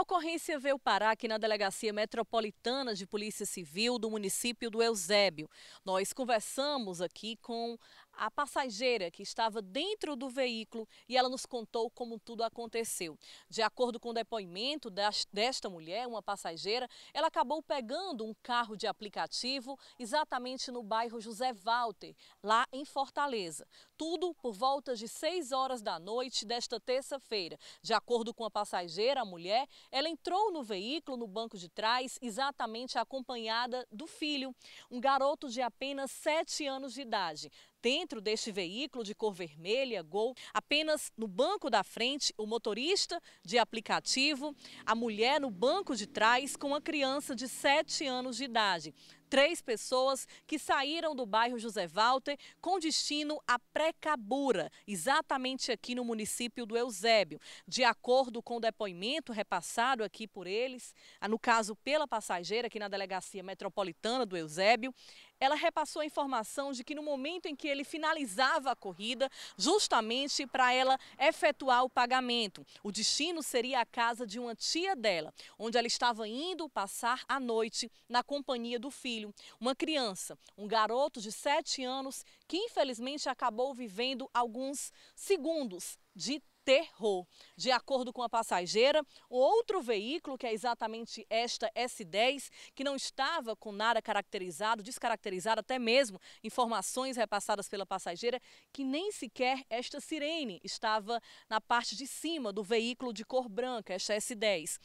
A ocorrência veio parar aqui na Delegacia Metropolitana de Polícia Civil do município do Eusébio. Nós conversamos aqui com a passageira que estava dentro do veículo e ela nos contou como tudo aconteceu. De acordo com o depoimento desta mulher, uma passageira, ela acabou pegando um carro de aplicativo exatamente no bairro José Walter, lá em Fortaleza. Tudo por volta de 6 horas da noite desta terça-feira. De acordo com a passageira, a mulher, ela entrou no veículo no banco de trás exatamente acompanhada do filho, um garoto de apenas 7 anos de idade dentro deste veículo de cor vermelha, Gol. Apenas no banco da frente, o motorista de aplicativo, a mulher no banco de trás com a criança de 7 anos de idade três pessoas que saíram do bairro José Walter com destino a Precabura, exatamente aqui no município do Eusébio. De acordo com o depoimento repassado aqui por eles, ah, no caso pela passageira aqui na delegacia metropolitana do Eusébio, ela repassou a informação de que no momento em que ele finalizava a corrida, justamente para ela efetuar o pagamento, o destino seria a casa de uma tia dela, onde ela estava indo passar a noite na companhia do filho, uma criança, um garoto de 7 anos que infelizmente acabou vivendo alguns segundos de Terror. De acordo com a passageira, o outro veículo, que é exatamente esta S10, que não estava com nada caracterizado, descaracterizado até mesmo, informações repassadas pela passageira, que nem sequer esta sirene estava na parte de cima do veículo de cor branca, esta S10.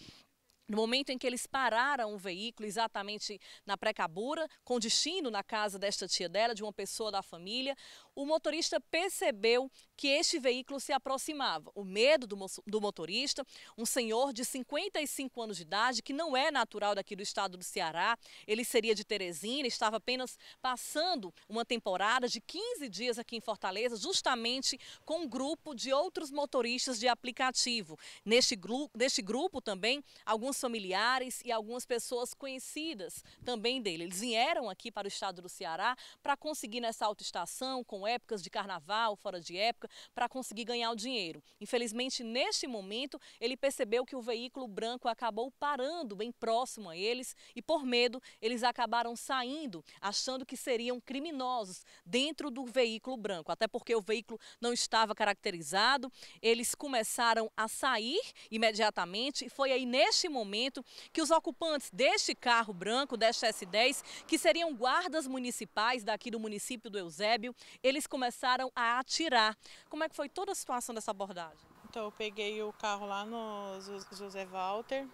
No momento em que eles pararam o um veículo exatamente na Precabura, com destino na casa desta tia dela, de uma pessoa da família, o motorista percebeu que este veículo se aproximava. O medo do, do motorista, um senhor de 55 anos de idade, que não é natural daqui do estado do Ceará, ele seria de Teresina, estava apenas passando uma temporada de 15 dias aqui em Fortaleza, justamente com um grupo de outros motoristas de aplicativo. Neste, neste grupo também, alguns familiares e algumas pessoas conhecidas também dele. Eles vieram aqui para o estado do Ceará para conseguir nessa autoestação com épocas de carnaval, fora de época, para conseguir ganhar o dinheiro. Infelizmente, neste momento, ele percebeu que o veículo branco acabou parando bem próximo a eles e, por medo, eles acabaram saindo, achando que seriam criminosos dentro do veículo branco, até porque o veículo não estava caracterizado. Eles começaram a sair imediatamente e foi aí neste momento que os ocupantes deste carro branco, desta S10, que seriam guardas municipais daqui do município do Eusébio, eles eles começaram a atirar. Como é que foi toda a situação dessa abordagem? Então, eu peguei o carro lá no José Walter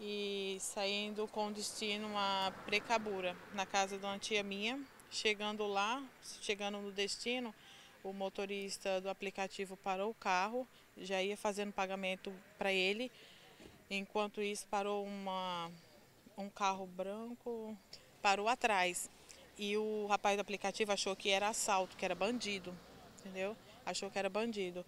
e saindo com destino a Precabura, na casa de uma tia minha. Chegando lá, chegando no destino, o motorista do aplicativo parou o carro, já ia fazendo pagamento para ele. Enquanto isso, parou uma, um carro branco, parou atrás. E o rapaz do aplicativo achou que era assalto, que era bandido, entendeu? Achou que era bandido.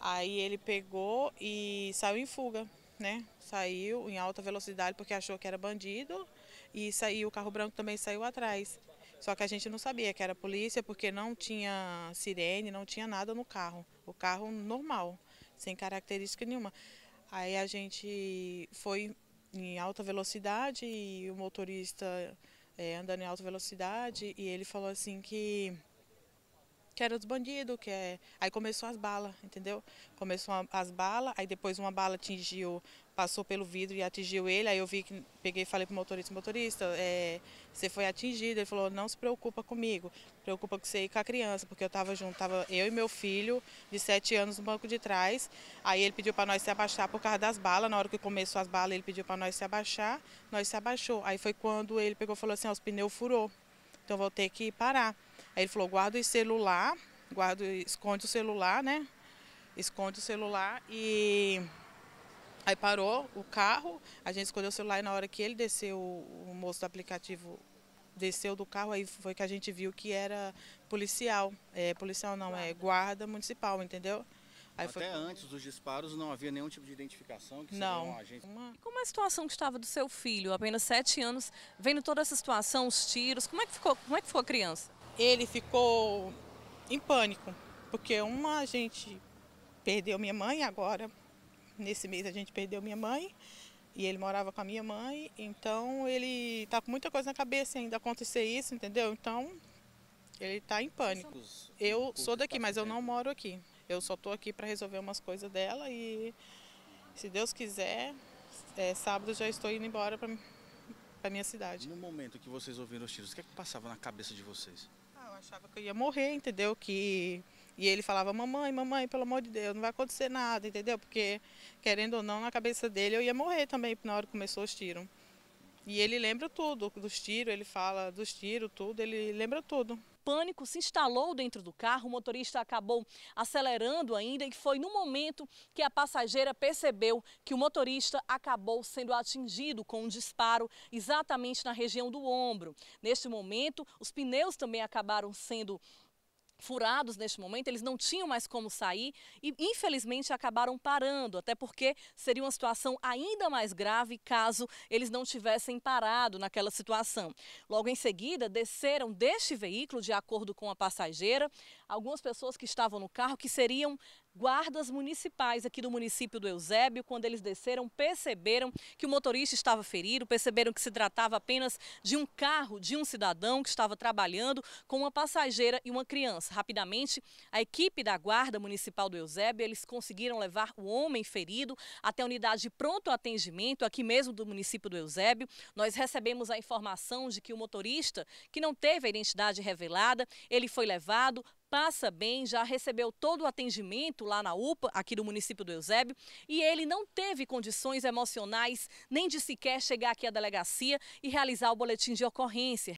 Aí ele pegou e saiu em fuga, né? Saiu em alta velocidade porque achou que era bandido e saiu, o carro branco também saiu atrás. Só que a gente não sabia que era polícia porque não tinha sirene, não tinha nada no carro. O carro normal, sem característica nenhuma. Aí a gente foi em alta velocidade e o motorista é, andando em alta velocidade e ele falou assim que que era dos bandidos, que é... Aí começou as balas, entendeu? Começou as balas, aí depois uma bala atingiu passou pelo vidro e atingiu ele. Aí eu vi que peguei e falei pro motorista, motorista, é, você foi atingido. Ele falou, não se preocupa comigo, preocupa com você e com a criança, porque eu estava junto, tava eu e meu filho de 7 anos no banco de trás. Aí ele pediu para nós se abaixar por causa das balas. Na hora que começou as balas, ele pediu para nós se abaixar, nós se abaixou. Aí foi quando ele pegou e falou assim, os pneus furou. Então vou ter que parar. Aí ele falou, guarda o celular, guarda, esconde o celular, né? Esconde o celular e Aí parou o carro, a gente escolheu o celular e na hora que ele desceu, o moço do aplicativo desceu do carro, aí foi que a gente viu que era policial. É, policial não, é guarda. é guarda municipal, entendeu? Aí Até foi... antes dos disparos não havia nenhum tipo de identificação que não. Um agente. Uma... Como é a situação que estava do seu filho, apenas sete anos, vendo toda essa situação, os tiros, como é que ficou, como é que ficou a criança? Ele ficou em pânico, porque uma a gente perdeu minha mãe agora Nesse mês a gente perdeu minha mãe e ele morava com a minha mãe, então ele tá com muita coisa na cabeça ainda acontecer isso, entendeu? Então ele tá em pânico. Eu sou daqui, mas eu não moro aqui. Eu só tô aqui para resolver umas coisas dela e se Deus quiser, é, sábado já estou indo embora para para minha cidade. No momento que vocês ouviram os tiros, o que é que passava na cabeça de vocês? Ah, eu achava que eu ia morrer, entendeu? Que e ele falava, mamãe, mamãe, pelo amor de Deus, não vai acontecer nada, entendeu? Porque, querendo ou não, na cabeça dele eu ia morrer também na hora que começou os tiros. E ele lembra tudo, dos tiros, ele fala dos tiros, tudo, ele lembra tudo. Pânico se instalou dentro do carro, o motorista acabou acelerando ainda e foi no momento que a passageira percebeu que o motorista acabou sendo atingido com um disparo exatamente na região do ombro. Neste momento, os pneus também acabaram sendo furados neste momento, eles não tinham mais como sair e infelizmente acabaram parando, até porque seria uma situação ainda mais grave caso eles não tivessem parado naquela situação. Logo em seguida, desceram deste veículo, de acordo com a passageira, algumas pessoas que estavam no carro que seriam guardas municipais aqui do município do Eusébio, quando eles desceram, perceberam que o motorista estava ferido, perceberam que se tratava apenas de um carro de um cidadão que estava trabalhando com uma passageira e uma criança. Rapidamente, a equipe da Guarda Municipal do Eusébio, eles conseguiram levar o homem ferido até a unidade de pronto atendimento aqui mesmo do município do Eusébio. Nós recebemos a informação de que o motorista, que não teve a identidade revelada, ele foi levado Passa Bem já recebeu todo o atendimento lá na UPA, aqui do município do Eusébio, e ele não teve condições emocionais nem de sequer chegar aqui à delegacia e realizar o boletim de ocorrência.